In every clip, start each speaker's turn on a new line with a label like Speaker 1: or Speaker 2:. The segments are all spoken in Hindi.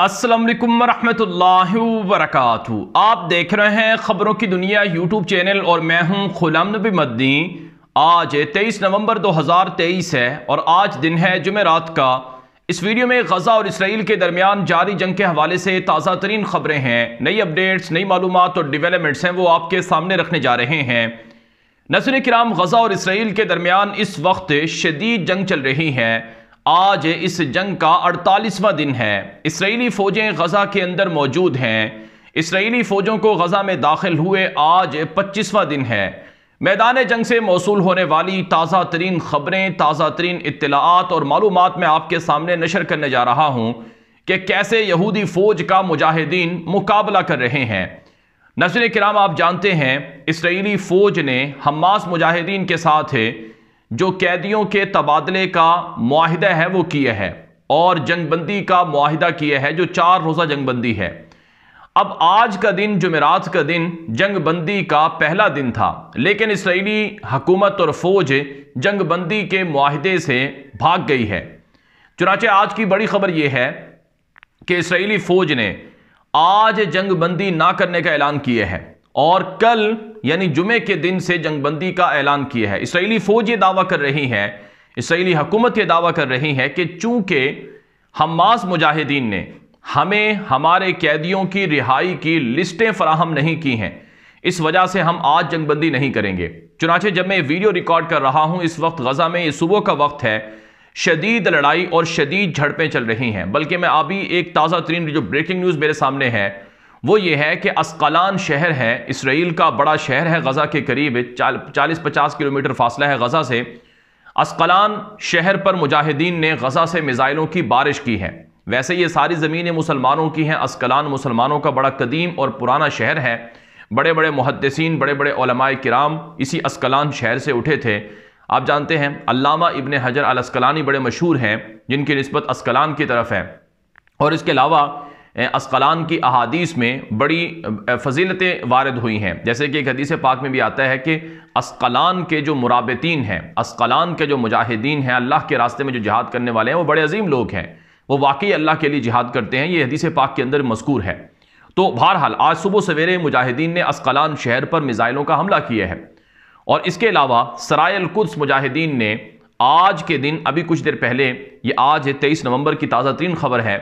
Speaker 1: असलम वरम्ह वरक आप देख रहे हैं ख़बरों की दुनिया यूट्यूब चैनल और मैं हूं खुलम नबी मदनी आज 23 नवंबर 2023 है और आज दिन है जुमेरात का इस वीडियो में गज़ा और इसराइल के दरमियान जारी जंग के हवाले से ताज़ा तरीन ख़बरें हैं नई अपडेट्स नई मालूम और डिवेलपमेंट्स हैं वो आपके सामने रखने जा रहे हैं नसर कराम गज़ा और इसराइल के दरमियान इस वक्त शदीद जंग चल रही है आज इस जंग का अड़तालीसवां दिन है इसराइली फ़ौजें गज़ा के अंदर मौजूद हैं इसराइली फ़ौजों को गज़ा में दाखिल हुए आज पच्चीसवां दिन है मैदान जंग से मौसू होने वाली ताज़ा तरीन ख़बरें ताज़ा तरीन इतलात और मालूम मैं आपके सामने नशर करने जा रहा हूँ कि कैसे यहूदी फ़ौज का मुजाहिदीन मुकाबला कर रहे हैं नजर कराम आप जानते हैं इसराइली फ़ौज ने हमास मुजाहिदीन के साथ है जो कैदियों के तबादले का माहिदा है वो किया है और जंगबंदी का माहिदा किया है जो चार रोज़ा जंगबंदी है अब आज का दिन जुमेरात का दिन जंगबंदी का पहला दिन था लेकिन इसराइली हकूमत और फौज जंगबंदी के माहदे से भाग गई है चुनाचे आज की बड़ी खबर यह है कि इसराइली फौज ने आज जंगबंदी ना करने का ऐलान किया है और कल यानी जुमे के दिन से जंगबंदी का ऐलान किया है इसराइली फौज ये दावा कर रही है इसराइली हुकूमत ये दावा कर रही है कि चूंकि हमास मुजाहिदीन ने हमें हमारे कैदियों की रिहाई की लिस्टें फराहम नहीं की हैं इस वजह से हम आज जंगबंदी नहीं करेंगे चुनाचे जब मैं वीडियो रिकॉर्ड कर रहा हूं इस वक्त गजा में ये सुबह का वक्त है शदीद लड़ाई और शदीद झड़पें चल रही हैं बल्कि मैं अभी एक ताज़ा तरीन जो ब्रेकिंग न्यूज़ मेरे सामने है वो ये है कि अस्कलान शहर है इसराइल का बड़ा शहर है गज़ा के करीब चालीस पचास किलोमीटर फासला है गज़ा से अस्कलान शहर पर मुजाहिदीन ने गज़ा से मिज़ाइलों की बारिश की है वैसे ये सारी ज़मीनें मुसलमानों की हैं अस्कलान मुसलमानों का बड़ा कदीम और पुराना शहर है बड़े बड़े मुहदसिन बड़े बड़े कराम इसी अस्कलान शहर से उठे थे आप जानते हैं अल्लामा इबन हजर अलस्कलानी बड़े मशहूर हैं जिनकी नस्बत अस्कलान की तरफ है और इसके अलावा असकलान की अहादीस में बड़ी फजीलतें वारद हुई हैं जैसे कि एक हदीस पाक में भी आता है कि असकलान के जो मुराबतीन हैं असकलान के जो मुजाहिदीन हैं अल्लाह के रास्ते में जो जहाद करने वाले हैं वो बड़े अजीम लोग हैं वो वाकई अल्लाह के लिए जिहाद करते हैं ये हदीस पाक के अंदर मस्कूर है तो बहरहाल आज सुबह सवेरे मुजाहिदीन ने असकलान शहर पर मिज़ाइलों का हमला किया है और इसके अलावा सरायल कुद्स मुजाहिदीन ने आज के दिन अभी कुछ देर पहले ये आज है तेईस नवंबर की ताज़ा तरीन खबर है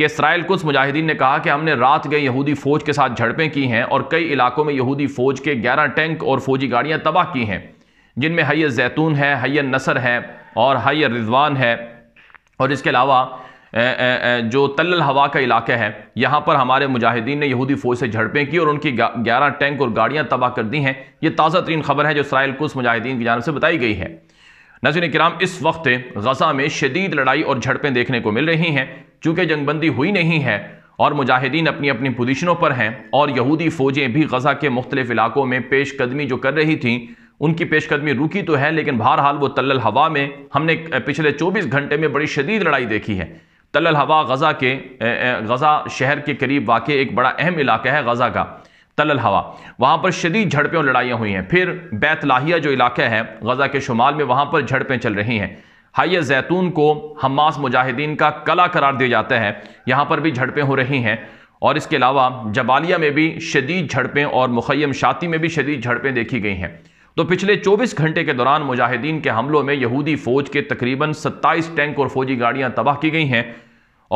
Speaker 1: कि इसराइल कुछ मुजाहिदीन ने कहा कि हमने रात गए यहूदी फ़ौज के साथ झड़पें की हैं और कई इलाकों में यहूदी फ़ौज के ग्यारह टैंक और फौजी गाड़ियाँ तबाह की हैं जिनमें हय जैतून है हय नसर है और हय रिजवान है और इसके अलावा जो तल्ल हवा का इलाका है यहाँ पर हमारे मुजाहिदीन ने यहूदी फ़ौज से झड़पें की और उनकी ग्यारह टैंक और गाड़ियाँ तबाह कर दी हैं ये ताज़ा तरीन खबर है जो इसराइल कुछ मुजाहिदीन की जानब से बताई गई है नजर कराम इस वक्त गज़ा में शदीद लड़ाई और झड़पें देखने को मिल रही हैं चूँकि जंगबंदी हुई नहीं है और मुजाहिदीन अपनी अपनी पोजिशनों पर हैं और यहूदी फ़ौजें भी गज़ा के मुख्तलिफ इलाकों में पेश कदमी जो कर रही थी उनकी पेशकदमी रुकी तो है लेकिन बहरहाल वो तलल हवा में हमने पिछले 24 घंटे में बड़ी शदीद लड़ाई देखी है तलल हवा गज़ा के गज़ा शहर के करीब वाक़ एक बड़ा अहम इलाका है गज़ा का तलल हवा वहाँ पर शदीद झड़पें और लड़ाइयाँ हुई हैं फिर बैतलाहिया जो इलाका है गज़ा के शुमाल में वहाँ पर झड़पें चल रही हैं हाइय जैतून को हमास मुजाहिदीन का कला करार दिया जाता है यहाँ पर भी झड़पें हो रही हैं और इसके अलावा जबालिया में भी शदीद झड़पें और मुखैम शाती में भी शदीद झड़पें देखी गई हैं तो पिछले 24 घंटे के दौरान मुजाहिदीन के हमलों में यहूदी फौज के तकरीबन 27 टैंक और फौजी गाड़ियां तबाह की गई हैं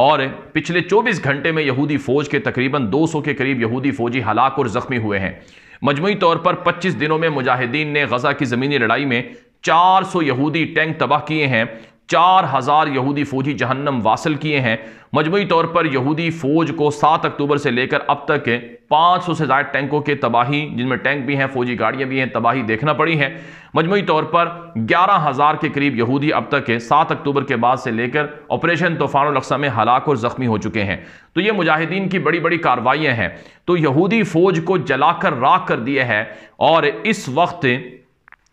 Speaker 1: और पिछले 24 घंटे में यहूदी फौज के तकरीबन 200 के करीब यहूदी फौजी हलाक और जख्मी हुए हैं मजमू तौर पर 25 दिनों में मुजाहिदीन ने गजा की ज़मीनी लड़ाई में 400 यहूदी टैंक तबाह किए हैं चार हज़ार यहूदी फौजी जहन्नम वासिल किए हैं मजमुई तौर पर यहूदी फौज को सात अक्टूबर से लेकर अब तक के सौ से ज़्यादा टैंकों के तबाही जिनमें टैंक भी हैं फौजी गाड़ियां भी हैं तबाही देखना पड़ी है मजमुई तौर पर ग्यारह हज़ार के करीब यहूदी अब तक के सात अक्टूबर के बाद से लेकर ऑपरेशन तूफान अक्सा में हलाक और ज़ख्मी हो चुके हैं तो ये मुजाहिदीन की बड़ी बड़ी कार्रवाइयां हैं तो यहूदी फौज को जलाकर राख कर दिए है और इस वक्त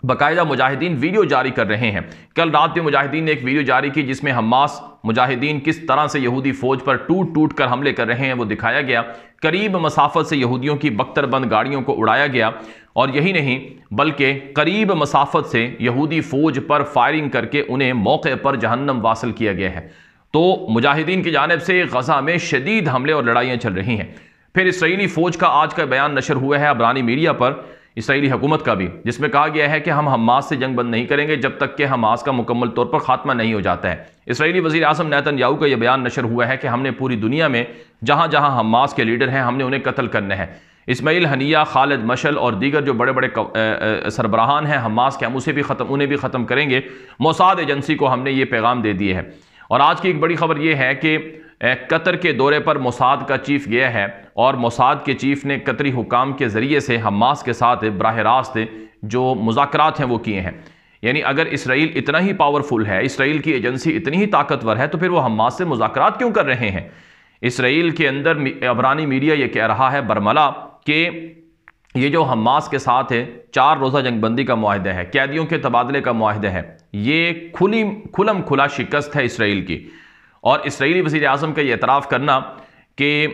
Speaker 1: बाकायदा मुजाहिदीन वीडियो जारी कर रहे हैं कल रात में मुजाहिदीन ने एक वीडियो जारी की जिसमें हमास मुजाहिदीन किस तरह से यहूदी फौज पर टूट टूट कर हमले कर रहे हैं वो दिखाया गया करीब मसाफत से यहूदियों की बख्तरबंद गाड़ियों को उड़ाया गया और यही नहीं बल्कि करीब मसाफत से यहूदी फौज पर फायरिंग करके उन्हें मौके पर जहन्नम वासिल किया गया है तो मुजाहिदीन की जानब से गजा में शदीद हमले और लड़ाइयाँ चल रही हैं फिर इसराइली फौज का आज का बयान नशर हुआ है अबरानी मीडिया पर इसराइली हुकूमत का भी जिसमें कहा गया है कि हम हमास से जंग बंद नहीं करेंगे जब तक कि हमास का मुकम्मल तौर पर खात्मा नहीं हो जाता है इसराइली वजी अजम नैतन याऊ का यह बयान नशर हुआ है कि हमने पूरी दुनिया में जहाँ जहाँ हमास के लीडर हैं हमने उन्हें कत्ल करना है इसमाइल हनिया खालिद मशल और दीगर जो बड़े बड़े सरबराहान हैं हमास के हम उसे भी ख़त्म उन्हें भी ख़त्म करेंगे मोसाद एजेंसी को हमने ये पैगाम दे दिए है और आज की एक बड़ी खबर ये है कि कतर के दौरे पर मोसाद का चीफ गया है और मोसाद के चीफ ने कतरी हुकाम के ज़रिए से हमास के साथ बरह रास्त जो मुजाकर हैं वो किए हैं यानी अगर इसराइल इतना ही पावरफुल है इसराइल की एजेंसी इतनी ही ताकतवर है तो फिर वो हमास से मुजाकर क्यों कर रहे हैं इसराइल के अंदर अबरानी मीडिया ये कह रहा है बरमला कि ये जो हमास के साथ है चार रोज़ा जंगबंदी का माहदा है कैदियों के तबादले का माहदा है ये खुली खुलम खुला शिकस्त है इसराइल की और इसराइली वज़ी अजम का ये एतराफ़ करना कि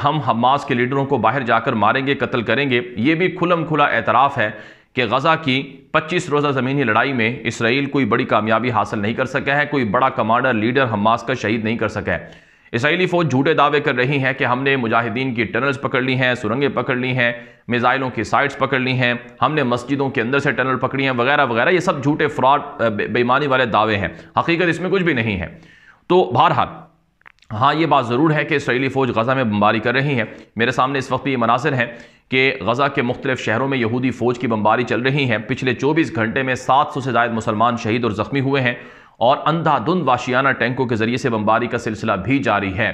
Speaker 1: हम हमास के लीडरों को बाहर जाकर मारेंगे कत्ल करेंगे ये भी खुलम खुला एतराफ़ है कि गज़ा की पच्चीस रोज़ा ज़मीनी लड़ाई में इसराइल कोई बड़ी कामयाबी हासिल नहीं कर सका है कोई बड़ा कमांडर लीडर हमास का शहीद नहीं कर सका है इसराइली फ़ौज झूठे दावे कर रही है कि हमने मुजाहिदीन की टनल्स पकड़ ली हैं सुरंगें पकड़ ली हैं मिज़ाइलों की साइट्स पकड़ ली हैं हमने मस्जिदों के अंदर से टनल पकड़ी हैं वगैरह वगैरह ये सब झूठे फ्रॉड बेईमानी वाले दावे हैं हकीकत इसमें कुछ भी नहीं है तो बहरहाल हाँ ये बात ज़रूर है कि इसराइली फ़ौज गज़ा में बमबारी कर रही है मेरे सामने इस वक्त ये मनासर हैं कि गज़ा के मुख्तलिफ शहरों में यहूदी फ़ौज की बमबारी चल रही है पिछले चौबीस घंटे में सात सौ से जायद मुसलमान शहीद और ज़ख्मी हुए हैं और अंधाधुंध वाशियाना टैंकों के ज़रिए से बमबारी का सिलसिला भी जारी है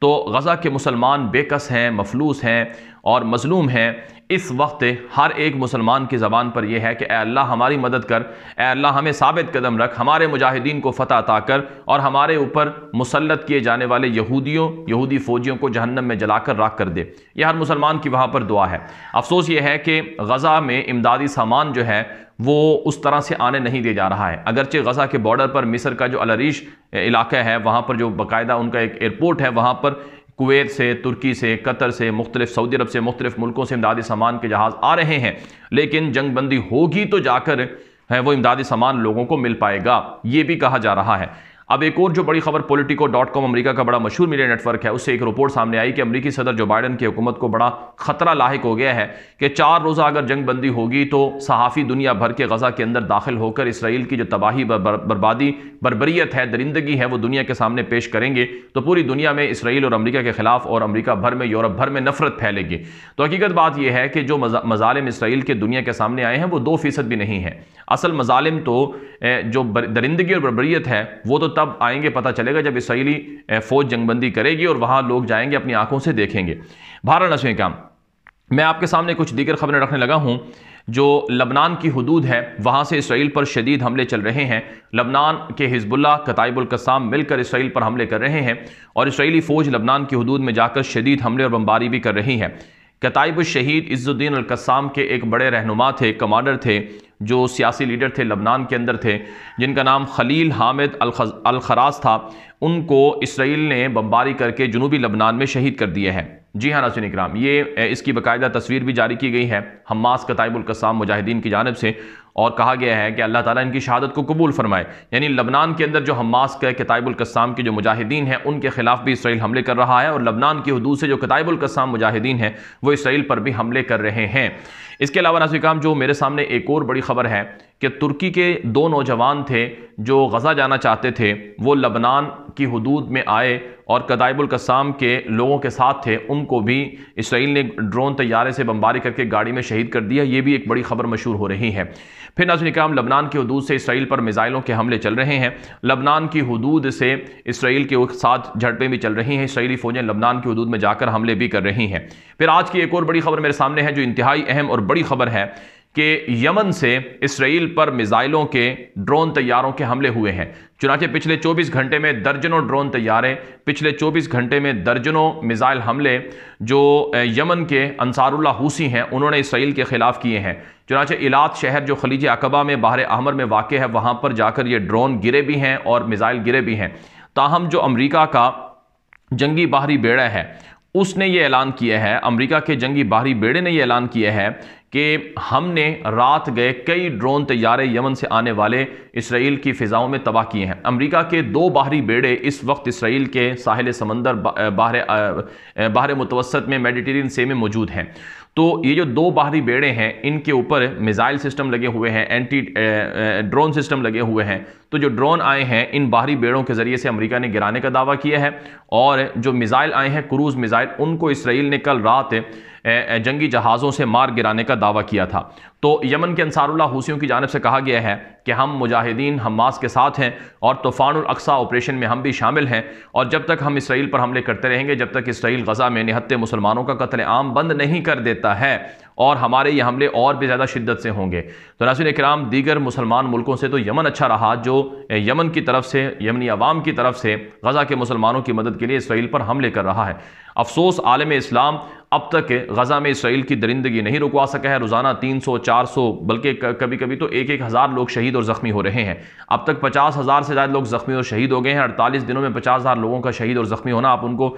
Speaker 1: तो गज़ा के मुसलमान बेकस हैं मफलूस हैं और मजलूम हैं इस वक्त हर एक मुसलमान की ज़बान पर यह है कि अल्लाह हमारी मदद कर अल्लाह हमें साबित कदम रख हमारे मुजाहिदीन को फ़तह अता कर और हमारे ऊपर मुसलत किए जाने वाले यहूदियों यहूदी फ़ौजियों को जहन्नम में जलाकर राख कर दे यह हर मुसलमान की वहाँ पर दुआ है अफसोस ये है कि गज़ा में इमदादी सामान जो है वो उस तरह से आने नहीं दिया जा रहा है अगरचे गज़ा के बॉर्डर पर मिस्र का जो अलरीश इलाका है वहाँ पर जो बाकायदा उनका एक एयरपोर्ट है वहाँ पर कुवैत से तुर्की से कतर से मुख्तलिफ सऊदी अरब से मुख्तलिफ मुल्कों से इमदादी सामान के जहाज़ आ रहे हैं लेकिन जंग बंदी होगी तो जाकर है वो इमदादी सामान लोगों को मिल पाएगा ये भी कहा जा रहा है अब एक और जो बड़ी खबर पोलिटिको डॉट कॉम अमरीका का बड़ा मशहूर मीडिया नेटवर्क है उससे एक रिपोर्ट सामने आई कि अमरीकी सदर जो बाइडन की हुकूमत को बड़ा खतरा लाक हो गया है कि चार रोज़ा अगर जंग बंदी होगी तो सहाफ़ी दुनिया भर के गजा के अंदर दाखिल होकर इसराइल की जो तबाही बर, बर्बादी बरबरीत है दरिंदगी है वो दुनिया के सामने पेश करेंगे तो पूरी दुनिया में इसराइल और अमरीका के खिलाफ और अमरीका भर में यूरोप भर में नफरत फैलेगी तो हकीकत बात यह है कि जो मजालम इसराइल के दुनिया के सामने आए हैं वो दो फीसद भी नहीं है असल मजालिम तो जो दरिंदगी और बरबरीत है वो तो तब आएंगे पता चलेगा जब इसराइली फ़ौज जंगबंदी करेगी और वहाँ लोग जाएंगे अपनी आंखों से देखेंगे भारत नशे काम मैं आपके सामने कुछ दीगर खबरें रखने लगा हूँ जो लबनान की हदूद है वहाँ से इसराइल पर शदीद हमले चल रहे हैं लबनान के हिजबुल्ला कताइबुलकसाम मिलकर इसराइल पर हमले कर रहे हैं और इसराइली फ़ौज लबनान की हदूद में जाकर शदीद हमले और बमबारी भी कर रही है कताइब शहीद इज़्ज़ुद्दीन अलकसाम के एक बड़े रहनुमा थे कमांडर थे जो सियासी लीडर थे लबनान के अंदर थे जिनका नाम खलील हामिद अलखराज था उनको इसराइल ने बम्बारी करके जनूबी लबनान में शहीद कर दिए हैं जी हाँ नासिन इक्राम ये इसकी बाकायदा तस्वीर भी जारी की गई है हमास कताइबुलकसाम मुजाहिदीन की जानब से और कहा गया है कि अल्लाह ताला इनकी शहादत को कबूल फरमाए यानी लबनान के अंदर जो हमास के कताइबुलकसाम के जो मुजाहिदीन हैं उनके ख़िलाफ़ भी इसराइल हमले कर रहा है और लबनान की हदूद से जो कताइबुलकसाम मुजाहिदीन हैं वो इसराइल पर भी हमले कर रहे हैं इसके अलावा नासिकाम जो मेरे सामने एक और बड़ी खबर है कि तुर्की के दो नौजवान थे जो गज़ा जाना चाहते थे वो लबनान की हदूद में आए और कदायबुलकसाम के लोगों के साथ थे उनको भी इसराइल ने ड्रोन तैयारे से बमबारी करके गाड़ी में शहीद कर दिया ये भी एक बड़ी खबर मशहूर हो रही है फिर नाजन लबनान की हदूद से इसराइल पर मिज़ाइलों के हमले चल रहे हैं लबनान की हदूद से इसराइल के साथ झड़पें भी चल रही हैं इसराइली फ़ौजें लबनान की हदूद में जाकर हमले भी कर रही हैं फिर आज की एक और बड़ी खबर मेरे सामने है जो इंतहाई अहम और बड़ी खबर है कि यमन से इसराइल पर मिज़ाइलों के ड्रोन तैयारों के हमले हुए हैं चुनाचे पिछले 24 घंटे में दर्जनों ड्रोन तैयारें पिछले 24 घंटे में दर्जनों मिज़ाइल हमले जो यमन के अंसारुल्ला हुसी हैं उन्होंने इसराइल के ख़िलाफ़ किए हैं चुनाचे इलात शहर जो खलीज अकबा में बाहर अहमर में वाक़ है वहाँ पर जाकर ये ड्रोन गिरे भी हैं और मिज़ाइल गिरे भी हैं ताहम जो अमरीका का जंगी बाहरी बेड़ा है उसने ये ऐलान किया है अमेरिका के जंगी बाहरी बेड़े ने ये ऐलान किया है कि हमने रात गए कई ड्रोन तैयारे यमन से आने वाले इसराइल की फ़िज़ाओं में तबाह किए हैं अमेरिका के दो बाहरी बेड़े इस वक्त इसराइल के साहिल समंदर बाहर बाहर मुतवसत में मेडिटेरियन से में मौजूद हैं तो ये जो दो बाहरी बेड़े हैं इनके ऊपर मिज़ाइल सिस्टम लगे हुए हैं एंटी ड्रोन सिस्टम लगे हुए हैं तो जो ड्रोन आए हैं इन बाहरी बेड़ों के ज़रिए से अमेरिका ने गिराने का दावा किया है और जो मिज़ाइल आए हैं क्रूज़ मिज़ाइल उनको इसराइल ने कल रात जंगी जहाज़ों से मार गिराने का दावा किया था तो यमन के अनसारुल्ला हूसियों की जानब से कहा गया है कि हम मुजाहिदीन हमास के साथ हैं और अक्सा ऑपरेशन में हम भी शामिल हैं और जब तक हम इसराइल पर हमले करते रहेंगे जब तक इसराइल गज़ा में निहत्ते मुसलमानों का कत्ल आम बंद नहीं कर देता है और हमारे ये हमले और भी ज़्यादा शिद्दत से होंगे तो नासिन कराम दीगर मुसलमान मुल्कों से तो यमन अच्छा रहा जो यमन की तरफ से यमनी आवाम की तरफ से गज़ा के मुसलमानों की मदद के लिए इसराइल पर हमले कर रहा है अफसोस आलम इस्लाम अब तक गज़ा में इसराइल की दरिंदगी नहीं रुकवा सका है रोज़ाना 300, 400 बल्कि कभी कभी तो एक एक हज़ार लोग शहीद और ज़ख्मी हो रहे हैं अब तक पचास हज़ार से ज़्यादा लोग ज़ख्मी और शहीद हो गए हैं अड़तालीस दिनों में पचास हज़ार लोगों का शहीद और ज़ख्मी होना आप उनको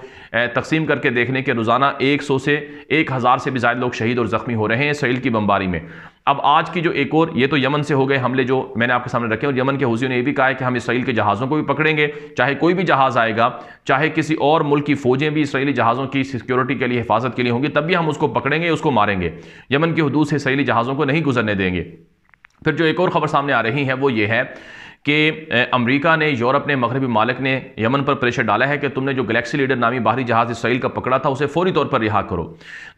Speaker 1: तकसीम करके देखने के रोज़ाना एक सौ से एक हज़ार से भी ज़्यादा लोग शहीद और ज़ख्मी जख्मी हो रहे हैं इसराइल की बमबारी में अब आज की जो एक और ये तो यमन से हो गए हमले जो मैंने आपके सामने रखे और यमन के हौसियों ने यह भी कहा है कि हम इसराइल के जहाज़ों को भी पकड़ेंगे चाहे कोई भी जहाज़ आएगा चाहे किसी और मुल्क की फ़ौजें भी इसराइली जहाज़ों की सिक्योरिटी के लिए हिफाजत के लिए होंगी तब भी हम उसको पकड़ेंगे उसको मारेंगे यमन के हदूद से इसराइली जहाज़ों को नहीं गुजरने देंगे फिर जो एक और खबर सामने आ रही है वो ये है कि अमेरिका ने यूरोप ने मगरबी मालिक ने यमन पर प्रेशर डाला है कि तुमने जो गलेक्सी लीडर नामी बाहरी जहाज इसराइल का पकड़ा था उसे फौरी तौर पर रिहा करो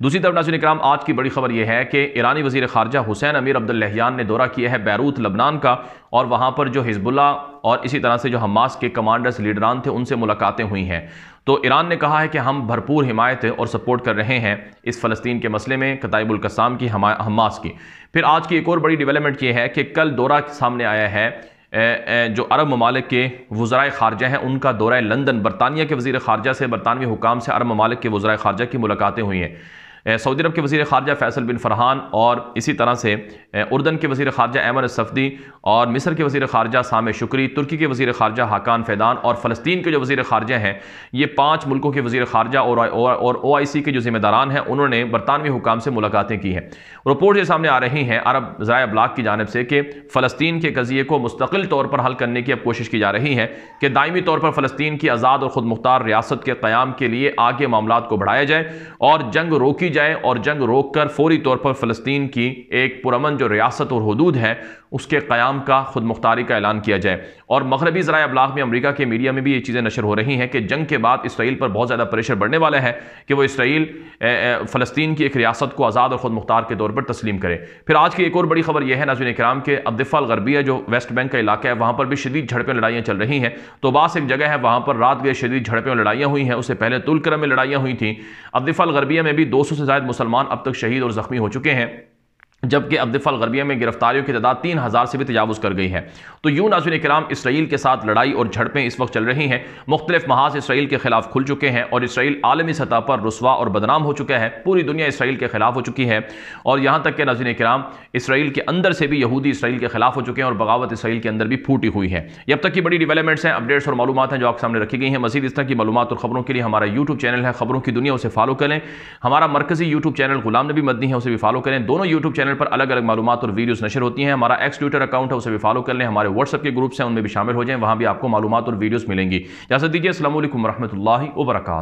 Speaker 1: दूसरी तरफ नाजुन इक्राम आज की बड़ी खबर यह है कि ईरानी वजीर खारजा हुसैन अमीर अब्दुल्लहान ने दौरा किया है बैरूत लबनान का और वहाँ पर जो हिजबुल्ला और इसी तरह से जो हमास के कमांडर्स लीडरान थे उनसे मुलाकातें हुई हैं तो ईरान ने कहा है कि हम भरपूर हिमायत और सपोर्ट कर रहे हैं इस फ़लस्तीन के मसले में कतायबुलकसाम की हमास की फिर आज की एक और बड़ी डेवलपमेंट ये है कि कल दौरा सामने आया है जो अरब ममालिक के वज़रा ख़ारजा हैं उनका दौरा लंदन बरतानिया के वज़ी ख़ारजा से बरतानवी हुकाम से अरब ममालिक के वज़रा ख़ारजा की मुलाकातें हुई हैं सऊदी अरब के वजीर खारजा फैसल बिन फरहान और इसी तरह से उर्दन के वजीर खारजा एमन सफदी और मिस्र के वजीर खारजा साम शुक्री तुर्की के वजीर खारजा हाकान फैदान और फ़लस्तीन के जो वजीर खारजा हैं ये पाँच मुल्कों के वजीर खारजा और ओ आई सी के जो जिम्मेदारान हैं उन्होंने बरतानवी हुकाम से मुलाकातें की हैं रिपोर्ट ये सामने आ रही हैं अरब ज़रा ब्लाक की जानब से कि फ़लस्तीन के कज़िए को मुस्तकिल तौर पर हल करने की अब कोशिश की जा रही है कि दायमी तौर पर फ़लस्तीन की आज़ाद और ख़ुद मुख्तार रियासत के क़्याम के लिए आगे मामला को बढ़ाया जाए और जंग रोकी जाए और जंग रोक कर फौरी तौर पर फ़लस्तीन की एक पुरमन जो रियासत और हदूद है उसके क़्याम का खुद मुख्तारी का ऐलान किया जाए और मगरबी ज़रा अबलाग में अमरीका के मीडिया में भी ये चीज़ें नशर हो रही हैं कि जंग के बाद इसराइल पर बहुत ज़्यादा प्रेशर बढ़ने वाला है कि वो इसराइल फ़लस्तीन की एक रियासत को आज़ाद और ख़ुद मुख्तार के तौर पर तस्लीम करे फिर आज की एक और बड़ी खबर यह है नाजुन कराम के अब्दफ़ल गरबिया जो वेस्ट बैंक का इलाका है वहाँ पर भी शदीद झड़पें लड़ाइयाँ चल रही हैं तो बास एक जगह है वहाँ पर रात गए शदीद झड़पें और लड़ाइयाँ हुई हैं उससे पहले तुलकर में लड़ाइयाँ हुई थी अब्दफ़ल गरबिया में भी दो सौ से ज़्यादा मुसलमान अब तक शहीद और ज़ख्मी हो चुके हैं जबकि अब्दफल गरबिया में गिरफ्तारियों की तादाद तीन हज़ार से भी तजावज़ कर गई है तो यूँ नाजुन कराम इसराइल के साथ लड़ाई और झड़पें इस वक्त चल रही हैं मुख्तलिफ महाज इसराइल के खिलाफ खुल चुके हैं और इसराइल आलमी सतह पर रसवा और बदनाम हो चुका है पूरी दुनिया इसराइल के खिलाफ हो चुकी है और यहाँ तक के नाजुन कराम इसराइल के अंदर से भी यहूदी इसराइल के खिलाफ हो चुके हैं और बगावत इसराइल के अंदर भी फूटी हुई है अब तक की बड़ी डिवेलपमेंट्स हैं अपडेट्स और मालूम हैं जो आपके सामने रखी गई हैं मजीद इस तरह की मालूम और खबरों के लिए हमारा यूट्यूब चैनल है खबरों की दुनिया उसे फॉलो करें हमारा मरकजी यूट्यूब चैनल गुलाम नबी मदनी है उसे भी फॉलो करें दोनों यूट्यूब चैनल चैनल पर अलग अलग मालूम और वीडियोस नशर होती हैं हमारा एक्स ट्विटर अकाउंट है उसे भी फॉलो कर लें हमारे व्हाट्सअप के ग्रुप्स हैं उनमें भी शामिल हो जाएं वहाँ भी आपको मालूम और वीडियोस मिलेंगी जैसा दीजिए असल वरहमल वर्क